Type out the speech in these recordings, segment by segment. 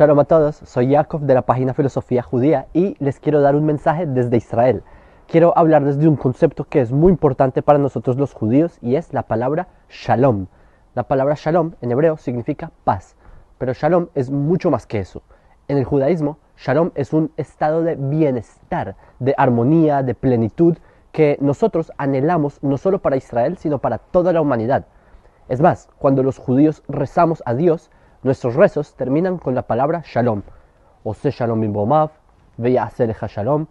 Shalom a todos, soy Jacob de la página Filosofía Judía y les quiero dar un mensaje desde Israel. Quiero hablarles de un concepto que es muy importante para nosotros los judíos y es la palabra Shalom. La palabra Shalom en hebreo significa paz, pero Shalom es mucho más que eso. En el judaísmo, Shalom es un estado de bienestar, de armonía, de plenitud que nosotros anhelamos no solo para Israel, sino para toda la humanidad. Es más, cuando los judíos rezamos a Dios, Nuestros rezos terminan con la palabra Shalom. Ose Shalom Bimbomav, Veya Shalom.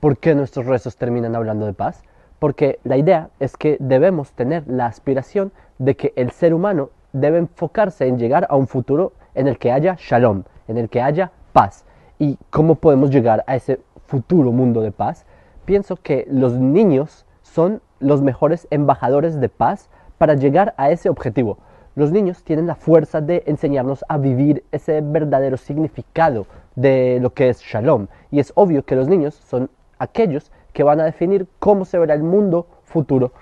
¿Por qué nuestros rezos terminan hablando de paz? Porque la idea es que debemos tener la aspiración de que el ser humano debe enfocarse en llegar a un futuro en el que haya Shalom, en el que haya paz. ¿Y cómo podemos llegar a ese futuro mundo de paz? Pienso que los niños son los mejores embajadores de paz para llegar a ese objetivo. Los niños tienen la fuerza de enseñarnos a vivir ese verdadero significado de lo que es shalom. Y es obvio que los niños son aquellos que van a definir cómo se verá el mundo futuro.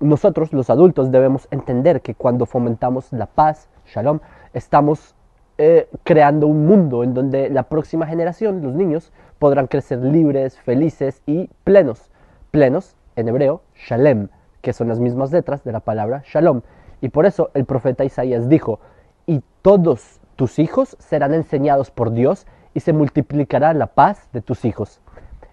Nosotros, los adultos, debemos entender que cuando fomentamos la paz, shalom, estamos eh, creando un mundo en donde la próxima generación, los niños, podrán crecer libres, felices y plenos. Plenos, en hebreo, shalem, que son las mismas letras de la palabra shalom. Y por eso el profeta Isaías dijo, y todos tus hijos serán enseñados por Dios y se multiplicará la paz de tus hijos.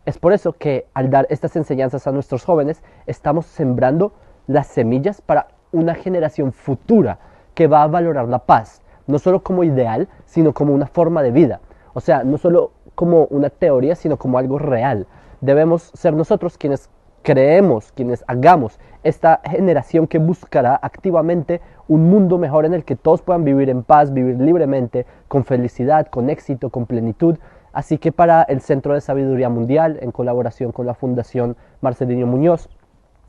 Es por eso que al dar estas enseñanzas a nuestros jóvenes estamos sembrando las semillas para una generación futura que va a valorar la paz, no solo como ideal, sino como una forma de vida. O sea, no solo como una teoría, sino como algo real. Debemos ser nosotros quienes creemos, quienes hagamos esta generación que buscará activamente un mundo mejor en el que todos puedan vivir en paz, vivir libremente, con felicidad, con éxito, con plenitud. Así que para el Centro de Sabiduría Mundial, en colaboración con la Fundación Marcelino Muñoz,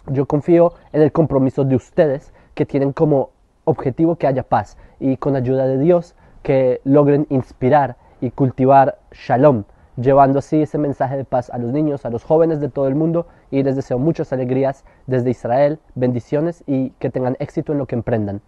yo confío en el compromiso de ustedes que tienen como objetivo que haya paz y con ayuda de Dios que logren inspirar y cultivar shalom, llevando así ese mensaje de paz a los niños, a los jóvenes de todo el mundo y les deseo muchas alegrías desde Israel, bendiciones y que tengan éxito en lo que emprendan.